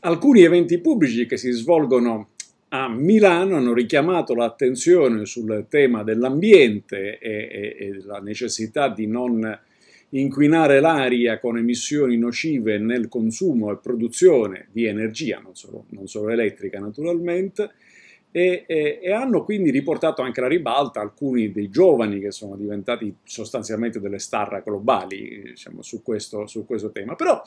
Alcuni eventi pubblici che si svolgono a Milano hanno richiamato l'attenzione sul tema dell'ambiente e, e, e, la necessità di non inquinare l'aria con emissioni nocive nel consumo e produzione di energia, non solo, non solo elettrica naturalmente, e, e, e, hanno quindi riportato anche la ribalta alcuni dei giovani che sono diventati sostanzialmente delle star globali diciamo, su, questo, su, questo, tema. Però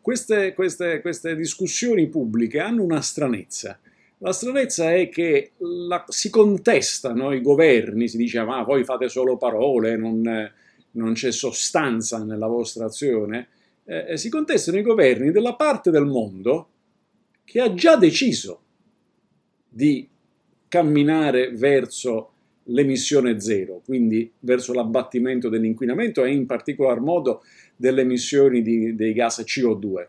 queste, queste, queste, discussioni pubbliche hanno una stranezza. La stranezza è che la, si contestano i governi, si dice ma voi fate solo parole, non, non c'è sostanza nella vostra azione, eh, si contestano i governi della parte del mondo che ha già deciso di camminare verso l'emissione zero, quindi verso l'abbattimento dell'inquinamento e in particolar modo delle emissioni di, dei gas CO2.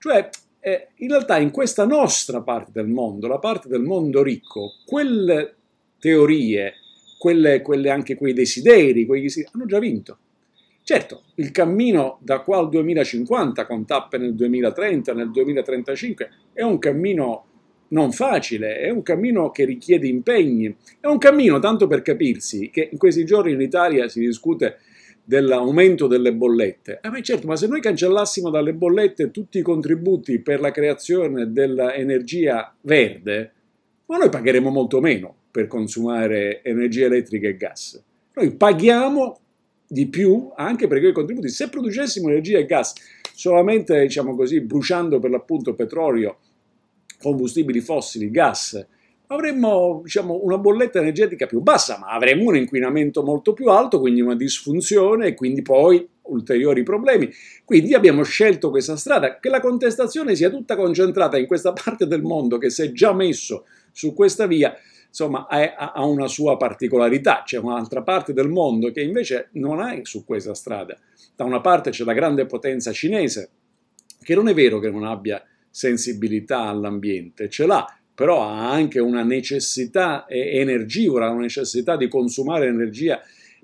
Cioè, eh, in realtà in questa nostra parte del mondo, la parte del mondo ricco, quelle teorie, quelle, quelle anche quei desideri, quegli, hanno già vinto. Certo, il cammino da qua al 2050, con tappe nel 2030, nel 2035, è un cammino non facile, è un cammino che richiede impegni, è un cammino, tanto per capirsi, che in questi giorni in Italia si discute dell'aumento delle bollette. Ah, ma certo, ma se noi cancellassimo dalle bollette tutti i contributi per la creazione dell'energia verde, ma noi pagheremo molto meno per consumare energia elettrica e gas. Noi paghiamo di più anche perché i contributi, se producessimo energia e gas solamente, diciamo così, bruciando per l'appunto petrolio, combustibili fossili, gas, avremmo diciamo, una bolletta energetica più bassa, ma avremmo un inquinamento molto più alto, quindi una disfunzione e quindi poi ulteriori problemi. Quindi abbiamo scelto questa strada, che la contestazione sia tutta concentrata in questa parte del mondo che si è già messo su questa via, insomma, ha una sua particolarità, c'è un'altra parte del mondo che invece non è su questa strada. Da una parte c'è la grande potenza cinese, che non è vero che non abbia sensibilità all'ambiente, ce l'ha, però ha anche una necessità energivora, una necessità di consumare energia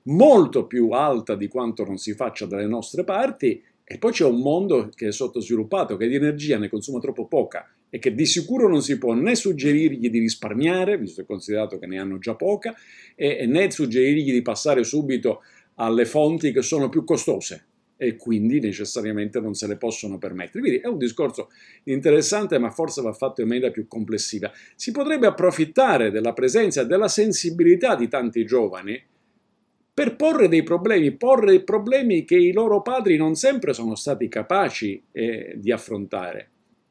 molto più alta di quanto non si faccia dalle nostre parti e poi c'è un mondo che è sottosviluppato, che di energia ne consuma troppo poca e che di sicuro non si può né suggerirgli di risparmiare, visto e considerato che ne hanno già poca, né suggerirgli di passare subito alle fonti che sono più costose, e quindi necessariamente non se le possono permettere. Quindi è un discorso interessante, ma forse va fatto in maniera più complessiva. Si potrebbe approfittare della presenza e della sensibilità di tanti giovani per porre dei problemi, porre problemi che i loro padri non sempre sono stati capaci eh, di affrontare.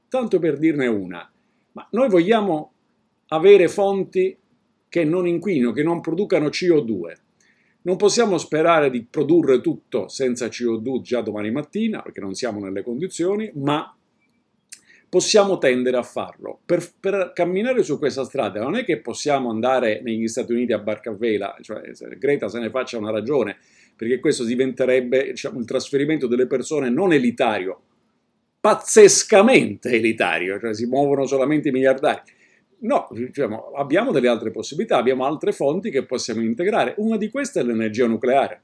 Tanto per dirne una, ma noi vogliamo avere fonti che non inquinino, che non producano CO2 non possiamo sperare di produrre tutto senza CO2 già domani mattina, perché non siamo nelle condizioni, ma possiamo tendere a farlo. Per, per, camminare su questa strada non è che possiamo andare negli Stati Uniti a barca a vela, cioè Greta se ne faccia una ragione, perché questo diventerebbe diciamo, il trasferimento delle persone non elitario, pazzescamente elitario, cioè si muovono solamente i miliardari. No, diciamo, abbiamo delle altre possibilità, abbiamo altre fonti che possiamo integrare. Una di queste è l'energia nucleare.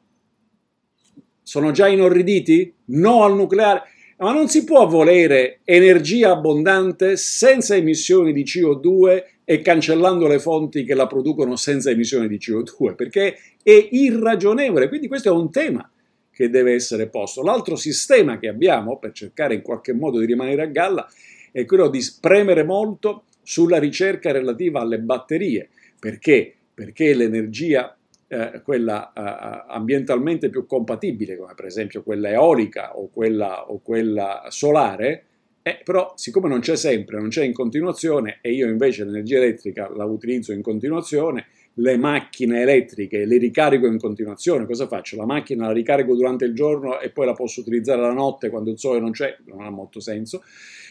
Sono già inorriditi? No al nucleare. Ma non si può volere energia abbondante senza emissioni di CO2 e cancellando le fonti che la producono senza emissioni di CO2, perché è irragionevole. Quindi questo è un tema che deve essere posto. L'altro sistema che abbiamo per cercare in qualche modo di rimanere a galla è quello di spremere molto sulla ricerca relativa alle batterie. Perché? Perché l'energia, eh, quella eh, eh, ambientalmente più compatibile, come per esempio quella eolica o quella, o quella solare, eh, però siccome non c'è sempre, non c'è in continuazione e io invece l'energia elettrica la utilizzo in continuazione, le macchine elettriche, le ricarico in continuazione, cosa faccio? La macchina la ricarico durante il giorno e poi la posso utilizzare la notte quando il sole non c'è, non ha molto senso.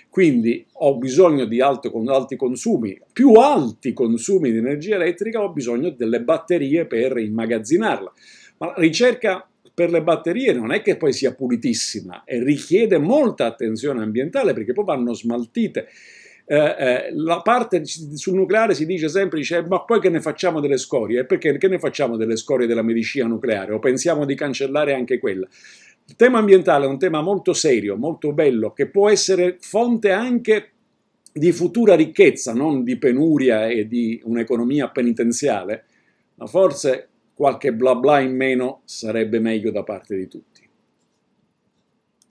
Quindi ho bisogno di alto, alti consumi, più alti consumi di energia elettrica, ho bisogno delle batterie per immagazzinarla. Ma la ricerca per le batterie non è che poi sia pulitissima e richiede molta attenzione ambientale perché poi vanno smaltite. Eh, eh, la parte sul nucleare si dice sempre, dice, ma poi che ne facciamo delle scorie? perché che ne facciamo delle scorie della medicina nucleare? O pensiamo di cancellare anche quella? Il tema ambientale è un tema molto serio, molto bello, che può essere fonte anche di futura ricchezza, non di penuria e di un'economia penitenziale, ma forse qualche bla bla in meno sarebbe meglio da parte di tutti.